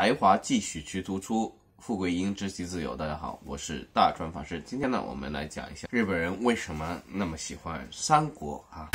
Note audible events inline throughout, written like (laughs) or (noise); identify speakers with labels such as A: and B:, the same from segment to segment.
A: 才华继续去突出，富贵因知其自由。大家好，我是大川法师。今天呢，我们来讲一下日本人为什么那么喜欢三国啊？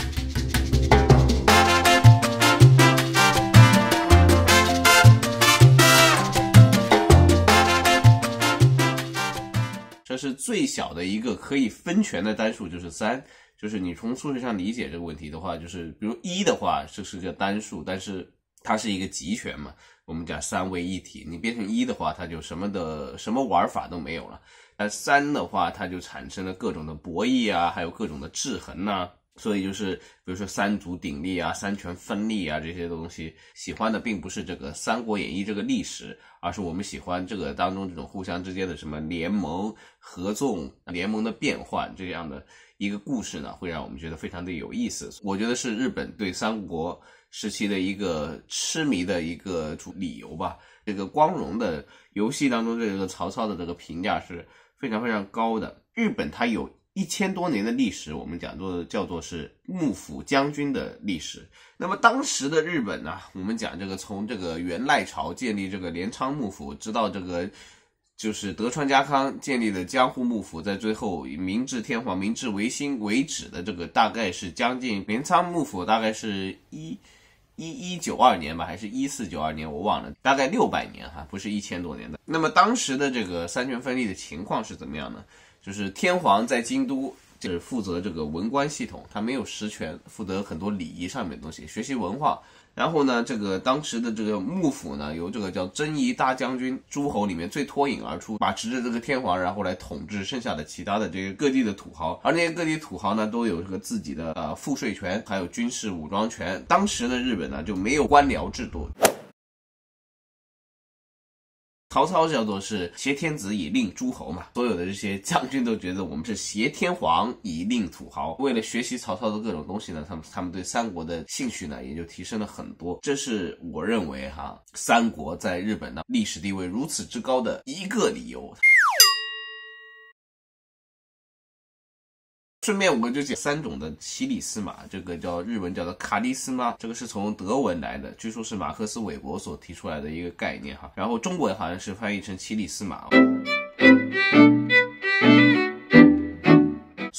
A: 这是最小的一个可以分权的单数，就是三。就是你从数学上理解这个问题的话，就是比如一的话，这是个单数，但是。它是一个集权嘛，我们讲三位一体，你变成一的话，它就什么的什么玩法都没有了。那三的话，它就产生了各种的博弈啊，还有各种的制衡呢。所以就是，比如说三足鼎立啊、三权分立啊这些东西，喜欢的并不是这个《三国演义》这个历史，而是我们喜欢这个当中这种互相之间的什么联盟、合纵、联盟的变换这样的一个故事呢，会让我们觉得非常的有意思。我觉得是日本对三国时期的一个痴迷的一个主理由吧。这个光荣的游戏当中对这个曹操的这个评价是非常非常高的。日本它有。一千多年的历史，我们讲座叫做是幕府将军的历史。那么当时的日本呢？我们讲这个从这个元赖朝建立这个镰仓幕府，直到这个就是德川家康建立了江户幕府，在最后明治天皇明治维新为止的这个大概是将近镰仓幕府大概是一一一九二年吧，还是一四九二年我忘了，大概六百年哈，不是一千多年的。那么当时的这个三权分立的情况是怎么样呢？就是天皇在京都，就是负责这个文官系统，他没有实权，负责很多礼仪上面的东西，学习文化。然后呢，这个当时的这个幕府呢，由这个叫真仪大将军诸侯里面最脱颖而出，把持着这个天皇，然后来统治剩下的其他的这些各地的土豪。而那些各地土豪呢，都有这个自己的呃赋税权，还有军事武装权。当时的日本呢，就没有官僚制度。曹操叫做是挟天子以令诸侯嘛，所有的这些将军都觉得我们是挟天皇以令土豪。为了学习曹操的各种东西呢，他们他们对三国的兴趣呢也就提升了很多。这是我认为哈，三国在日本的历史地位如此之高的一个理由。顺便我们就讲三种的奇里斯马，这个叫日文叫做卡利斯马，这个是从德文来的，据说是马克思韦伯所提出来的一个概念哈，然后中国好像是翻译成奇里斯马。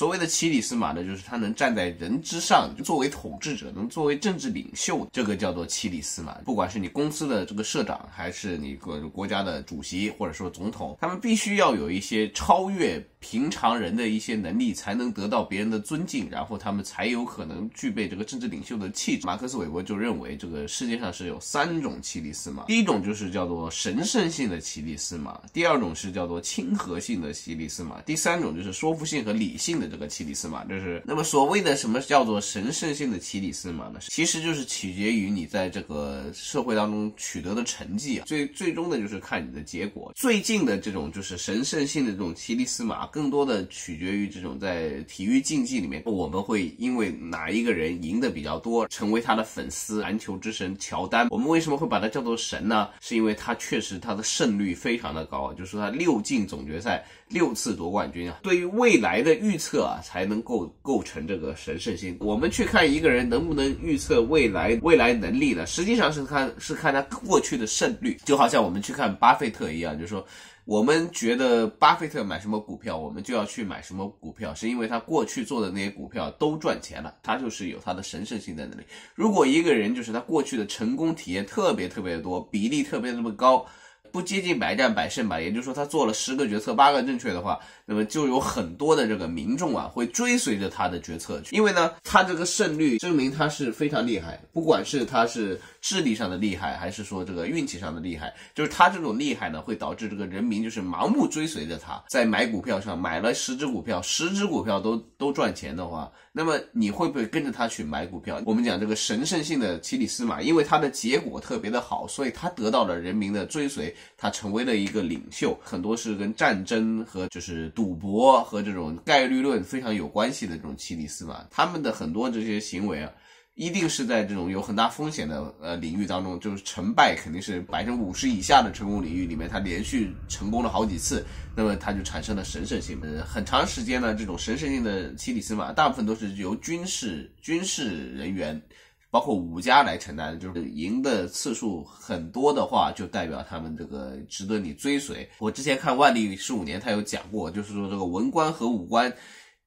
A: 所谓的七里司马呢，就是他能站在人之上，作为统治者，能作为政治领袖，这个叫做七里司马。不管是你公司的这个社长，还是你国国家的主席，或者说总统，他们必须要有一些超越平常人的一些能力，才能得到别人的尊敬，然后他们才有可能具备这个政治领袖的气质。马克思韦伯就认为，这个世界上是有三种七里司马：，第一种就是叫做神圣性的七里司马，第二种是叫做亲和性的七里司马，第三种就是说服性和理性的。这个奇里斯马就是那么所谓的什么叫做神圣性的奇里斯马呢？其实就是取决于你在这个社会当中取得的成绩啊，最最终的就是看你的结果。最近的这种就是神圣性的这种奇里斯马，更多的取决于这种在体育竞技里面，我们会因为哪一个人赢得比较多，成为他的粉丝。篮球之神乔丹，我们为什么会把他叫做神呢？是因为他确实他的胜率非常的高，就说他六进总决赛。六次夺冠军啊，对于未来的预测啊，才能够构成这个神圣性。我们去看一个人能不能预测未来，未来能力呢？实际上是看是看他过去的胜率，就好像我们去看巴菲特一样，就说我们觉得巴菲特买什么股票，我们就要去买什么股票，是因为他过去做的那些股票都赚钱了，他就是有他的神圣性在那里。如果一个人就是他过去的成功体验特别特别多，比例特别那么高。不接近百战百胜吧，也就是说他做了十个决策，八个正确的话，那么就有很多的这个民众啊会追随着他的决策去，因为呢他这个胜率证明他是非常厉害，不管是他是智力上的厉害，还是说这个运气上的厉害，就是他这种厉害呢会导致这个人民就是盲目追随着他，在买股票上买了十只股票，十只股票都都赚钱的话。那么你会不会跟着他去买股票？我们讲这个神圣性的奇里斯马，因为他的结果特别的好，所以他得到了人民的追随，他成为了一个领袖。很多是跟战争和就是赌博和这种概率论非常有关系的这种奇里斯马，他们的很多这些行为啊。一定是在这种有很大风险的呃领域当中，就是成败肯定是百分之五十以下的成功领域里面，他连续成功了好几次，那么他就产生了神圣性。很长时间呢，这种神圣性的七里丝马，大部分都是由军事军事人员，包括武家来承担就是赢的次数很多的话，就代表他们这个值得你追随。我之前看万历十五年，他有讲过，就是说这个文官和武官。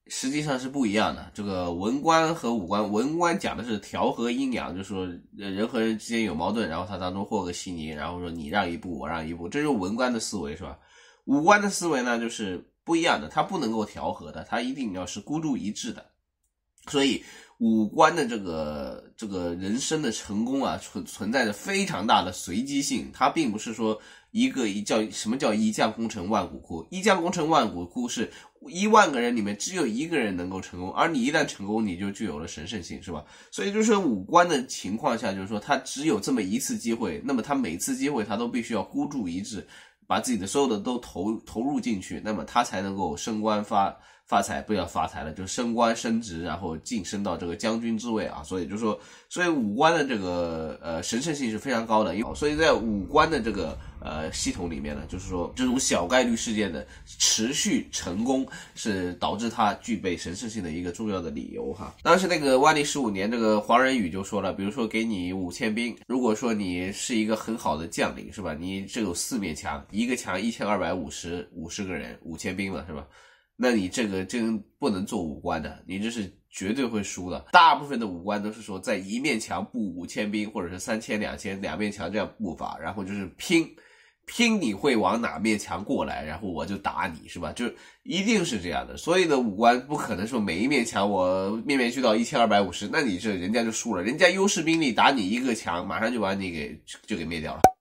A: 实际上是不一样的。这个文官和武官，文官讲的是调和阴阳，就说人和人之间有矛盾，然后他当中和个稀泥，然后说你让一步，我让一步，这是文官的思维，是吧？武官的思维呢，就是不一样的，他不能够调和的，他一定要是孤注一掷的。所以武官的这个这个人生的成功啊，存存在着非常大的随机性，他并不是说。一个一叫什么叫一将功成万骨枯？一将功成万骨枯，是一万个人里面只有一个人能够成功，而你一旦成功，你就具有了神圣性，是吧？所以就是五官的情况下，就是说他只有这么一次机会，那么他每次机会他都必须要孤注一掷，把自己的所有的都投投入进去，那么他才能够升官发。发财不要发财了，就升官升职，然后晋升到这个将军之位啊！所以就说，所以五官的这个呃神圣性是非常高的，因为所以在五官的这个呃系统里面呢，就是说这种小概率事件的持续成功是导致它具备神圣性的一个重要的理由哈。当时那个万历十五年，这个黄仁宇就说了，比如说给你五千兵，如果说你是一个很好的将领是吧？你这有四面墙，一个墙一千二百五十五十个人，五千兵了是吧？那你这个真不能做五官的，你这是绝对会输的。大部分的五官都是说在一面墙布五千兵，或者是三千、两千两面墙这样布法，然后就是拼，拼你会往哪面墙过来，然后我就打你，是吧？就一定是这样的。所以呢，五官不可能说每一面墙我面面俱到一千二百五十，那你这人家就输了，人家优势兵力打你一个墙，马上就把你给就给灭掉了。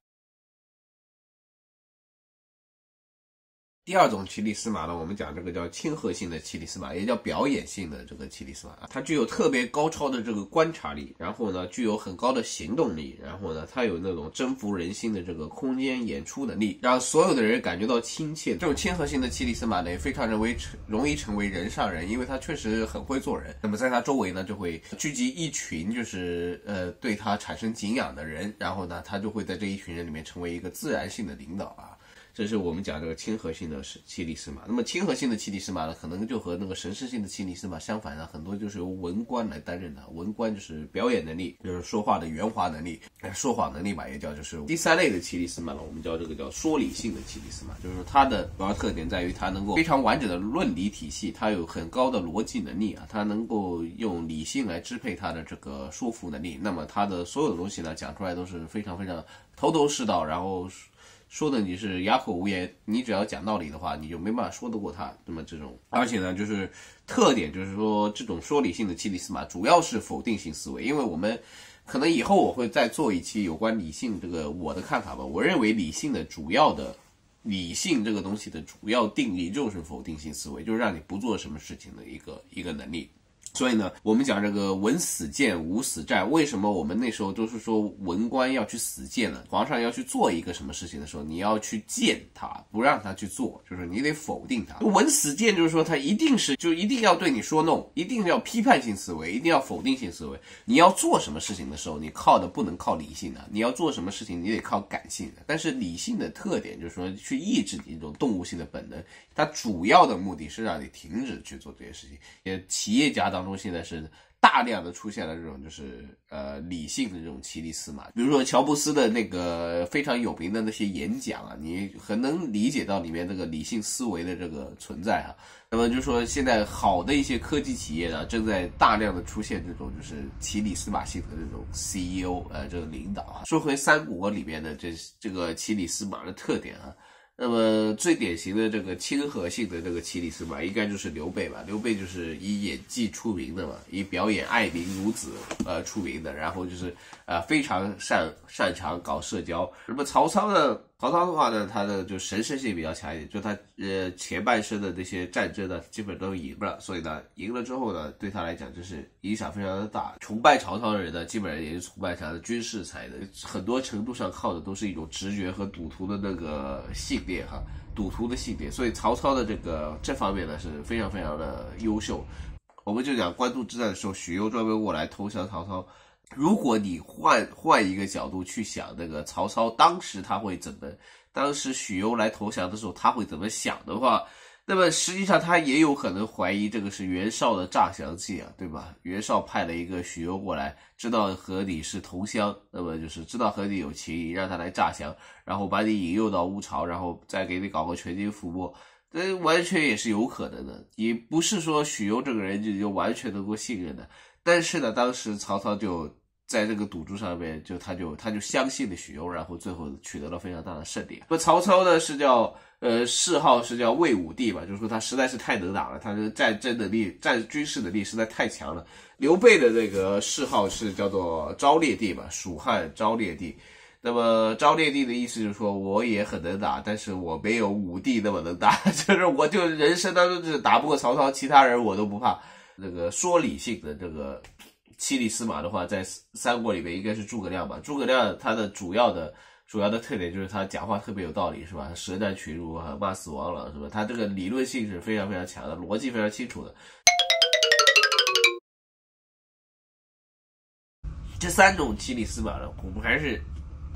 A: 第二种奇力斯马呢，我们讲这个叫亲和性的奇力斯马，也叫表演性的这个奇力斯马啊，它具有特别高超的这个观察力，然后呢，具有很高的行动力，然后呢，它有那种征服人心的这个空间演出能力，让所有的人感觉到亲切。这种亲和性的奇力斯马呢，也非常认为成容易成为人上人，因为它确实很会做人。那么在它周围呢，就会聚集一群就是呃对它产生敬仰的人，然后呢，他就会在这一群人里面成为一个自然性的领导啊。这是我们讲这个亲和性的是七里士嘛？那么亲和性的七里士嘛呢？可能就和那个神圣性的七里士嘛相反呢，很多就是由文官来担任的。文官就是表演能力，就是说话的圆滑能力、说谎能力吧，也叫就是第三类的七里士嘛了。我们叫这个叫说理性的七里士嘛，就是它的主要特点在于它能够非常完整的论理体系，它有很高的逻辑能力啊，它能够用理性来支配它的这个说服能力。那么它的所有的东西呢，讲出来都是非常非常头头是道，然后。说的你是哑口无言，你只要讲道理的话，你就没办法说得过他。那么这种，而且呢，就是特点就是说，这种说理性的七里丝马主要是否定性思维。因为我们可能以后我会再做一期有关理性这个我的看法吧。我认为理性的主要的理性这个东西的主要定义就是否定性思维，就是让你不做什么事情的一个一个能力。所以呢，我们讲这个文死谏，武死战。为什么我们那时候都是说文官要去死谏呢？皇上要去做一个什么事情的时候，你要去谏他，不让他去做，就是你得否定他。文死谏就是说他一定是，就一定要对你说弄，一定要批判性思维，一定要否定性思维。你要做什么事情的时候，你靠的不能靠理性的，你要做什么事情，你得靠感性的。但是理性的特点就是说去抑制你一种动物性的本能，它主要的目的是让你停止去做这些事情。也企业家当。中。现在是大量的出现了这种就是呃理性的这种奇里司马，比如说乔布斯的那个非常有名的那些演讲啊，你很能理解到里面这个理性思维的这个存在哈。那么就说现在好的一些科技企业呢，正在大量的出现这种就是奇里司马性的这种 CEO 呃这个领导啊。说回三国里面的这这个奇里司马的特点啊。那么最典型的这个亲和性的这个七里司马应该就是刘备吧？刘备就是以演技出名的嘛，以表演爱民如子呃出名的，然后就是呃非常擅擅长搞社交。那么曹操呢？曹操的话呢，他的就神圣性比较强一点，就他呃前半生的那些战争呢，基本都赢了，所以呢赢了之后呢，对他来讲就是影响非常的大。崇拜曹操的人呢，基本上也是崇拜他的军事才能，很多程度上靠的都是一种直觉和赌徒的那个信念哈，赌徒的信念。所以曹操的这个这方面呢是非常非常的优秀。我们就讲官渡之战的时候，许攸专门过来投降曹操。如果你换换一个角度去想，那个曹操当时他会怎么？当时许攸来投降的时候，他会怎么想的话，那么实际上他也有可能怀疑这个是袁绍的诈降计啊，对吧？袁绍派了一个许攸过来，知道和你是同乡，那么就是知道和你有情谊，让他来诈降，然后把你引诱到乌巢，然后再给你搞个全军覆没，这完全也是有可能的。也不是说许攸这个人就就完全能够信任的。但是呢，当时曹操就。在这个赌注上面，就他就他就相信了许攸，然后最后取得了非常大的胜利。那曹操呢是叫呃谥号是叫魏武帝吧，就是说他实在是太能打了，他的战争能力、战军事能力实在太强了。刘备的那个谥号是叫做昭烈帝嘛，蜀汉昭烈帝。那么昭烈帝的意思就是说我也很能打，但是我没有武帝那么能打，(laughs) 就是我就人生当中就是打不过曹操，其他人我都不怕。那个说理性的这个。七里司马的话，在三国里面应该是诸葛亮吧？诸葛亮他的主要的主要的特点就是他讲话特别有道理，是吧？舌战群儒啊，骂死王朗，是吧？他这个理论性是非常非常强的，逻辑非常清楚的。这三种七里司马呢，我们还是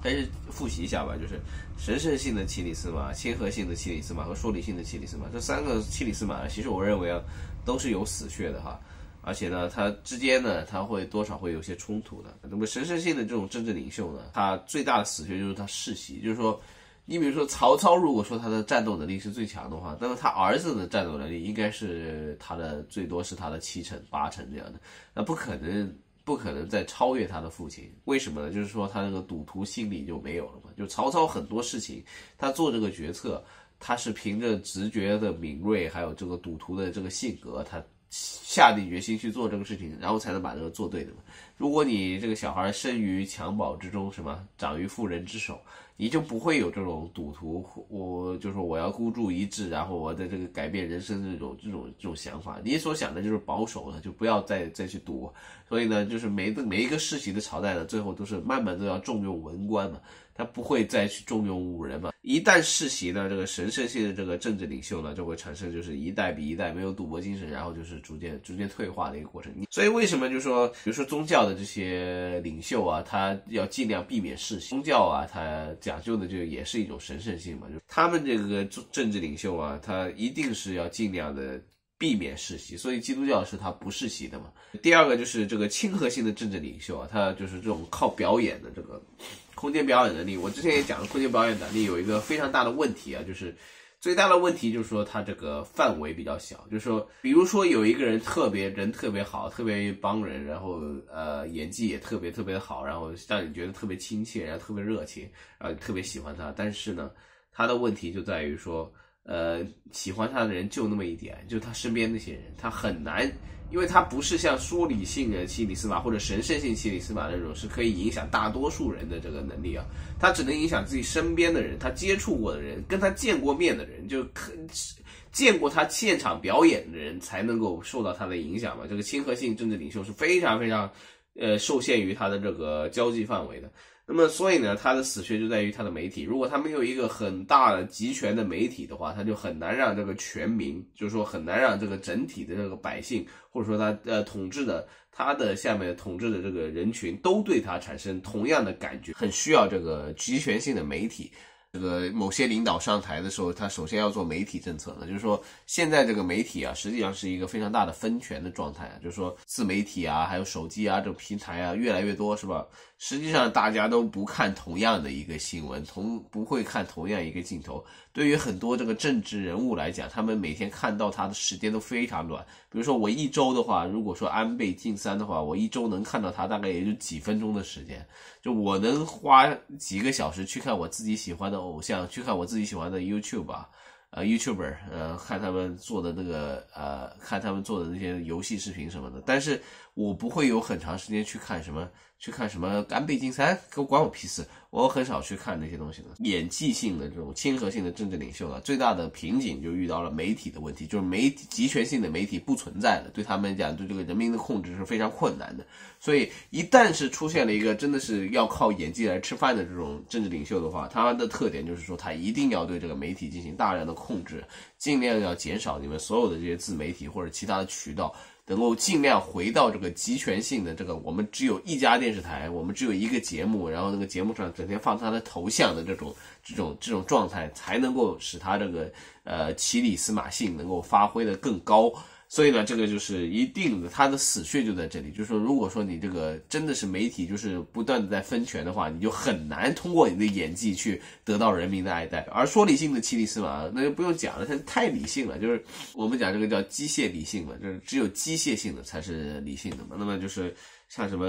A: 还是复习一下吧。就是神圣性的七里司马、亲和性的七里司马和说理性的七里司马，这三个七里司马呢，其实我认为啊，都是有死穴的哈。而且呢，他之间呢，他会多少会有些冲突的。那么神圣性的这种政治领袖呢，他最大的死穴就是他世袭，就是说，你比如说曹操，如果说他的战斗能力是最强的话，那么他儿子的战斗能力应该是他的最多是他的七成八成这样的，那不可能不可能再超越他的父亲。为什么呢？就是说他这个赌徒心理就没有了嘛。就曹操很多事情，他做这个决策，他是凭着直觉的敏锐，还有这个赌徒的这个性格，他。下定决心去做这个事情，然后才能把这个做对，的如果你这个小孩生于襁褓之中，什么长于妇人之手，你就不会有这种赌徒，我就是我要孤注一掷，然后我的这个改变人生这种这种这种想法。你所想的就是保守的，就不要再再去赌。所以呢，就是每一个每一个世袭的朝代呢，最后都是慢慢都要重用文官嘛。他不会再去重用五人嘛？一旦世袭呢，这个神圣性的这个政治领袖呢，就会产生就是一代比一代没有赌博精神，然后就是逐渐逐渐退化的一个过程。所以为什么就说，比如说宗教的这些领袖啊，他要尽量避免世袭。宗教啊，它讲究的就也是一种神圣性嘛，就他们这个政政治领袖啊，他一定是要尽量的。避免世袭，所以基督教是他不世袭的嘛。第二个就是这个亲和性的政治领袖啊，他就是这种靠表演的这个空间表演能力。我之前也讲了，空间表演能力有一个非常大的问题啊，就是最大的问题就是说他这个范围比较小。就是说，比如说有一个人特别人特别好，特别愿意帮人，然后呃演技也特别特别好，然后让你觉得特别亲切，然后特别热情，然后你特别喜欢他。但是呢，他的问题就在于说。呃，喜欢他的人就那么一点，就他身边那些人，他很难，因为他不是像说理性的心理司马或者神圣性心理司马那种是可以影响大多数人的这个能力啊，他只能影响自己身边的人，他接触过的人，跟他见过面的人，就可见过他现场表演的人才能够受到他的影响嘛。这个亲和性政治领袖是非常非常，呃，受限于他的这个交际范围的。那么，所以呢，他的死穴就在于他的媒体。如果他没有一个很大的集权的媒体的话，他就很难让这个全民，就是说很难让这个整体的这个百姓，或者说他呃统治的他的下面统治的这个人群，都对他产生同样的感觉，很需要这个集权性的媒体。这个某些领导上台的时候，他首先要做媒体政策呢，就是说现在这个媒体啊，实际上是一个非常大的分权的状态，就是说自媒体啊，还有手机啊这种平台啊越来越多，是吧？实际上，大家都不看同样的一个新闻，同不会看同样一个镜头。对于很多这个政治人物来讲，他们每天看到他的时间都非常短。比如说，我一周的话，如果说安倍晋三的话，我一周能看到他大概也就几分钟的时间。就我能花几个小时去看我自己喜欢的偶像，去看我自己喜欢的 YouTube 啊，呃，YouTuber，呃，看他们做的那个呃，看他们做的那些游戏视频什么的。但是我不会有很长时间去看什么。去看什么安倍晋三？给我管我屁事！我很少去看那些东西的演技性的这种亲和性的政治领袖呢，最大的瓶颈就遇到了媒体的问题，就是媒体集权性的媒体不存在了，对他们来讲，对这个人民的控制是非常困难的。所以一旦是出现了一个真的是要靠演技来吃饭的这种政治领袖的话，他的特点就是说他一定要对这个媒体进行大量的控制，尽量要减少你们所有的这些自媒体或者其他的渠道。能够尽量回到这个集权性的这个，我们只有一家电视台，我们只有一个节目，然后那个节目上整天放他的头像的这种这种这种状态，才能够使他这个呃骑里司马性能够发挥的更高。所以呢，这个就是一定的，他的死穴就在这里。就是说，如果说你这个真的是媒体，就是不断的在分权的话，你就很难通过你的演技去得到人民的爱戴。而说理性的齐里斯马，那就不用讲了，他太理性了，就是我们讲这个叫机械理性嘛，就是只有机械性的才是理性的嘛。那么就是像什么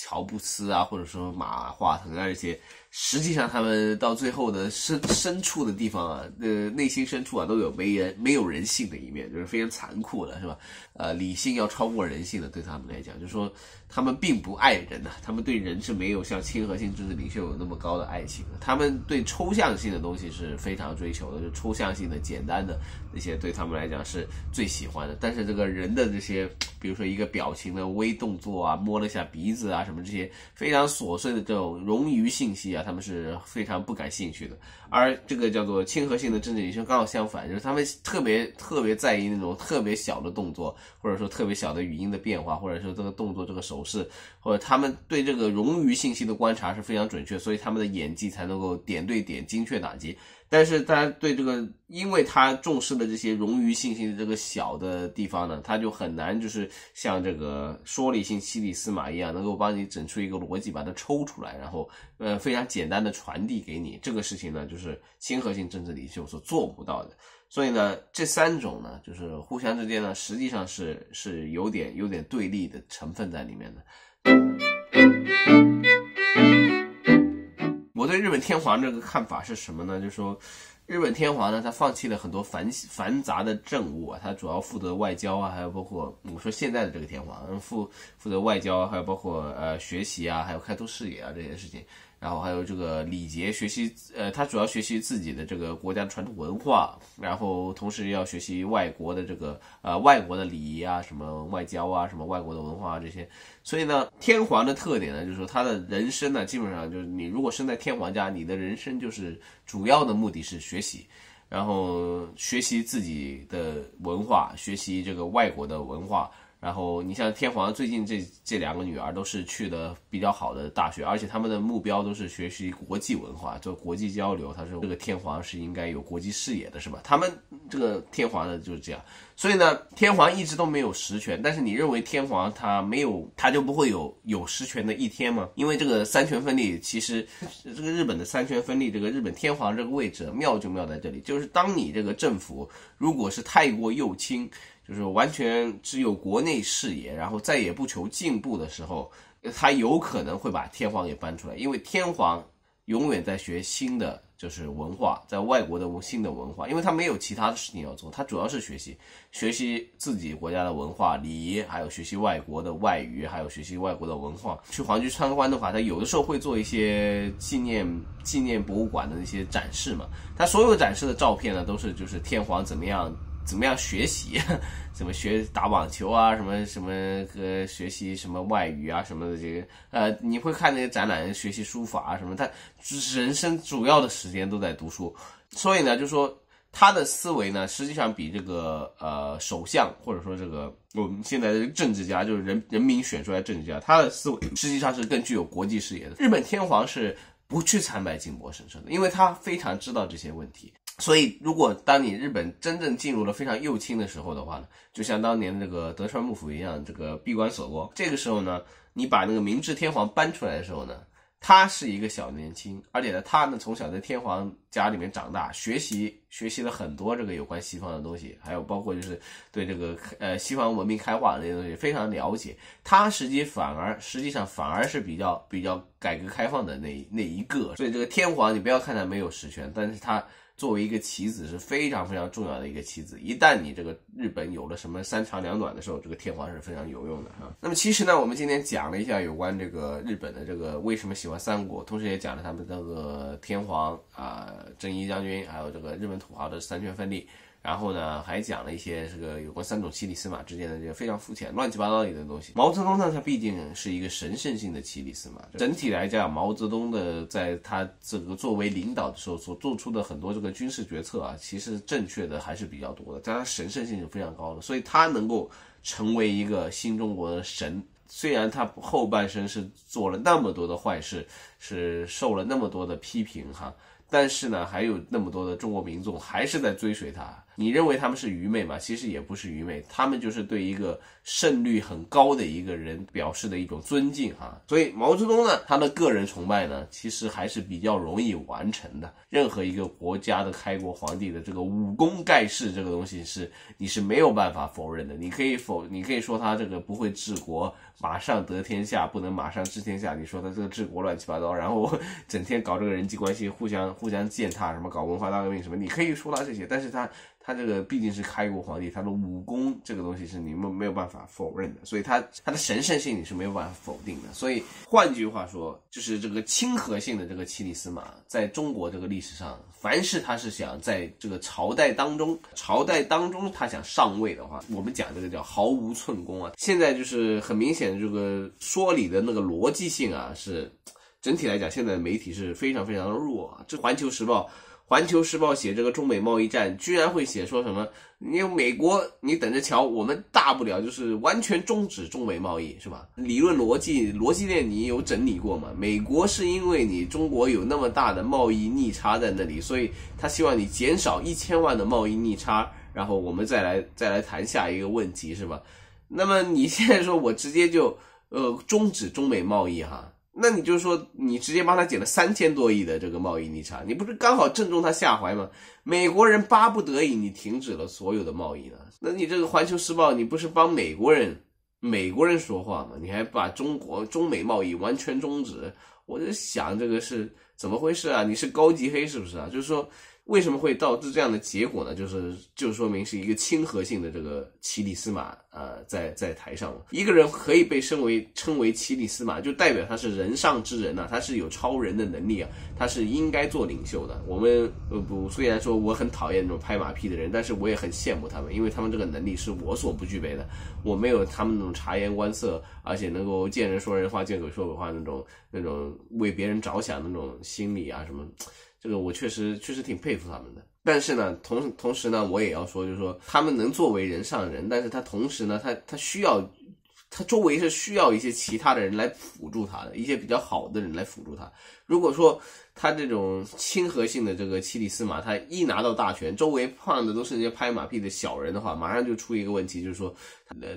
A: 乔布斯啊，或者说马化腾啊这些。实际上，他们到最后的深深处的地方啊，呃，内心深处啊，都有没人没有人性的一面，就是非常残酷的，是吧？呃，理性要超过人性的，对他们来讲，就是说他们并不爱人呐，他们对人是没有像亲和性、知识领袖有那么高的爱情，的，他们对抽象性的东西是非常追求的，就抽象性的、简单的那些，对他们来讲是最喜欢的。但是这个人的这些。比如说一个表情的微动作啊，摸了一下鼻子啊，什么这些非常琐碎的这种冗余信息啊，他们是非常不感兴趣的。而这个叫做亲和性的政治领袖刚好相反，就是他们特别特别在意那种特别小的动作，或者说特别小的语音的变化，或者说这个动作、这个手势，或者他们对这个冗余信息的观察是非常准确，所以他们的演技才能够点对点精确打击。但是，他对这个，因为他重视的这些冗余信息的这个小的地方呢，他就很难就是像这个说理性、七里司马一样，能够帮你整出一个逻辑，把它抽出来，然后呃，非常简单的传递给你。这个事情呢，就是亲和性政治领袖所做不到的。所以呢，这三种呢，就是互相之间呢，实际上是是有点有点对立的成分在里面的。我对日本天皇这个看法是什么呢？就是说，日本天皇呢，他放弃了很多繁繁杂的政务啊，他主要负责外交啊，还有包括我说现在的这个天皇负负责外交，还有包括呃学习啊，还有开拓视野啊这些事情。然后还有这个礼节学习，呃，他主要学习自己的这个国家传统文化，然后同时要学习外国的这个呃外国的礼仪啊，什么外交啊，什么外国的文化啊这些。所以呢，天皇的特点呢，就是说他的人生呢，基本上就是你如果生在天皇家，你的人生就是主要的目的是学习，然后学习自己的文化，学习这个外国的文化。然后你像天皇最近这这两个女儿都是去的比较好的大学，而且他们的目标都是学习国际文化，做国际交流。他说这个天皇是应该有国际视野的，是吧？他们这个天皇呢就是这样。所以呢，天皇一直都没有实权，但是你认为天皇他没有，他就不会有有实权的一天吗？因为这个三权分立，其实这个日本的三权分立，这个日本天皇这个位置妙就妙在这里，就是当你这个政府如果是太过右倾。就是完全只有国内视野，然后再也不求进步的时候，他有可能会把天皇给搬出来，因为天皇永远在学新的，就是文化，在外国的新的文化，因为他没有其他的事情要做，他主要是学习学习自己国家的文化礼仪，还有学习外国的外语，还有学习外国的文化。去皇居参观的话，他有的时候会做一些纪念纪念博物馆的那些展示嘛，他所有展示的照片呢，都是就是天皇怎么样。怎么样学习？(laughs) 怎么学打网球啊？什么什么和学习什么外语啊？什么的这个呃，你会看那些展览，学习书法啊什么？他是人生主要的时间都在读书，所以呢，就说他的思维呢，实际上比这个呃首相或者说这个我们现在的政治家，就是人人民选出来政治家，他的思维实际上是更具有国际视野的。日本天皇是不去参拜靖国神社的，因为他非常知道这些问题。所以，如果当你日本真正进入了非常右倾的时候的话呢，就像当年这个德川幕府一样，这个闭关锁国。这个时候呢，你把那个明治天皇搬出来的时候呢，他是一个小年轻，而且呢，他呢从小在天皇家里面长大学习，学习了很多这个有关西方的东西，还有包括就是对这个呃西方文明开化这些东西非常了解。他实际反而实际上反而是比较比较改革开放的那那一个。所以这个天皇，你不要看他没有实权，但是他。作为一个棋子是非常非常重要的一个棋子，一旦你这个日本有了什么三长两短的时候，这个天皇是非常有用的啊。那么其实呢，我们今天讲了一下有关这个日本的这个为什么喜欢三国，同时也讲了他们这个天皇啊、征夷将军，还有这个日本土豪的三权分立。然后呢，还讲了一些这个有关三种七里司马之间的这个非常肤浅、乱七八糟一点的东西。毛泽东呢，他毕竟是一个神圣性的七里司马。整体来讲，毛泽东的在他这个作为领导的时候所做出的很多这个军事决策啊，其实正确的还是比较多的。但他神圣性是非常高的，所以他能够成为一个新中国的神。虽然他后半生是做了那么多的坏事，是受了那么多的批评哈，但是呢，还有那么多的中国民众还是在追随他。你认为他们是愚昧吗？其实也不是愚昧，他们就是对一个胜率很高的一个人表示的一种尊敬啊。所以毛泽东呢，他的个人崇拜呢，其实还是比较容易完成的。任何一个国家的开国皇帝的这个武功盖世这个东西是你是没有办法否认的。你可以否，你可以说他这个不会治国，马上得天下不能马上治天下，你说他这个治国乱七八糟，然后整天搞这个人际关系，互相互相践踏，什么搞文化大革命什么，你可以说他这些，但是他。他这个毕竟是开国皇帝，他的武功这个东西是你们没有办法否认的，所以他他的神圣性你是没有办法否定的。所以换句话说，就是这个亲和性的这个七里司马，在中国这个历史上，凡是他是想在这个朝代当中，朝代当中他想上位的话，我们讲这个叫毫无寸功啊。现在就是很明显，这个说理的那个逻辑性啊是。整体来讲，现在媒体是非常非常的弱。啊。这《环球时报》，《环球时报》写这个中美贸易战，居然会写说什么？你美国，你等着瞧，我们大不了就是完全终止中美贸易，是吧？理论逻辑、逻辑链你有整理过吗？美国是因为你中国有那么大的贸易逆差在那里，所以他希望你减少一千万的贸易逆差，然后我们再来再来谈下一个问题，是吧？那么你现在说我直接就呃终止中美贸易，哈？那你就说，你直接帮他减了三千多亿的这个贸易逆差，你不是刚好正中他下怀吗？美国人巴不得你停止了所有的贸易呢。那你这个环球时报，你不是帮美国人、美国人说话吗？你还把中国中美贸易完全终止，我就想这个是怎么回事啊？你是高级黑是不是啊？就是说。为什么会导致这样的结果呢？就是就说明是一个亲和性的这个奇里司马，呃，在在台上，一个人可以被称为称为奇里司马，就代表他是人上之人呐，他是有超人的能力啊，他是应该做领袖的。我们呃不，虽然说我很讨厌那种拍马屁的人，但是我也很羡慕他们，因为他们这个能力是我所不具备的，我没有他们那种察言观色，而且能够见人说人话，见鬼说鬼话那种那种为别人着想那种心理啊什么。这个我确实确实挺佩服他们的，但是呢，同同时呢，我也要说，就是说他们能作为人上人，但是他同时呢，他他需要，他周围是需要一些其他的人来辅助他的一些比较好的人来辅助他。如果说。他这种亲和性的这个七里司马，他一拿到大权，周围胖的都是那些拍马屁的小人的话，马上就出一个问题，就是说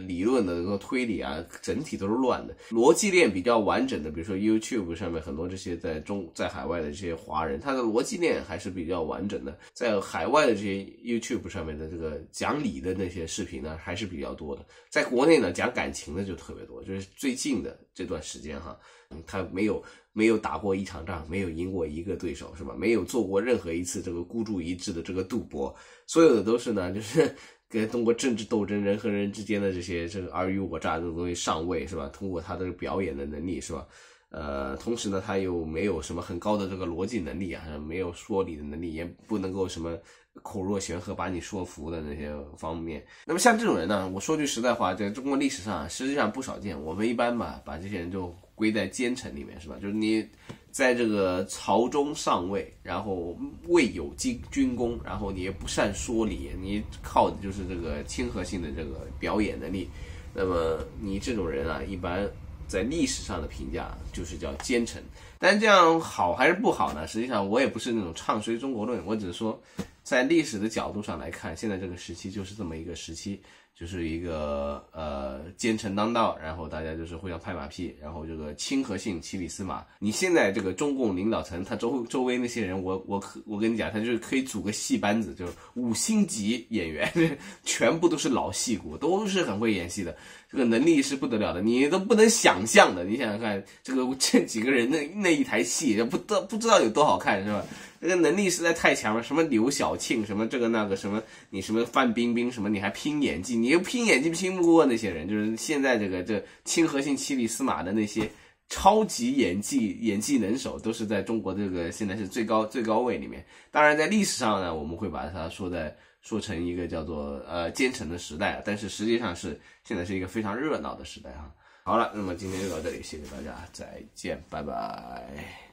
A: 理论的这个推理啊，整体都是乱的，(laughs) 逻辑链比较完整的，比如说 YouTube 上面很多这些在中在海外的这些华人，他的逻辑链还是比较完整的，在海外的这些 YouTube 上面的这个讲理的那些视频呢，还是比较多的，在国内呢讲感情的就特别多，就是最近的这段时间哈。他没有没有打过一场仗，没有赢过一个对手，是吧？没有做过任何一次这个孤注一掷的这个赌博，所有的都是呢，就是跟通过政治斗争，人和人之间的这些这个尔虞我诈这种东西上位，是吧？通过他的表演的能力，是吧？呃，同时呢，他又没有什么很高的这个逻辑能力啊，没有说理的能力，也不能够什么口若悬河把你说服的那些方面。那么像这种人呢，我说句实在话，在中国历史上实际上不少见。我们一般吧，把这些人就。归在奸臣里面是吧？就是你在这个朝中上位，然后未有军军功，然后你也不善说理，你靠的就是这个亲和性的这个表演能力。那么你这种人啊，一般在历史上的评价就是叫奸臣。但这样好还是不好呢？实际上我也不是那种唱衰中国论，我只是说在历史的角度上来看，现在这个时期就是这么一个时期。就是一个呃奸臣当道，然后大家就是互相拍马屁，然后这个亲和性、亲里司马，你现在这个中共领导层，他周周围那些人，我我我跟你讲，他就是可以组个戏班子，就是五星级演员，(laughs) 全部都是老戏骨，都是很会演戏的，这个能力是不得了的，你都不能想象的。你想想看，这个 (laughs) 这几个人那那一台戏，不都不知道有多好看，是吧？这个能力实在太强了，什么刘晓庆，什么这个那个，什么你什么范冰冰，什么你还拼演技，你又拼演技拼不过那些人，就是现在这个这亲和性七里司马的那些超级演技演技能手，都是在中国这个现在是最高最高位里面。当然，在历史上呢，我们会把它说在说成一个叫做呃奸臣的时代，但是实际上是现在是一个非常热闹的时代哈。好了，那么今天就到这里，谢谢大家，再见，拜拜。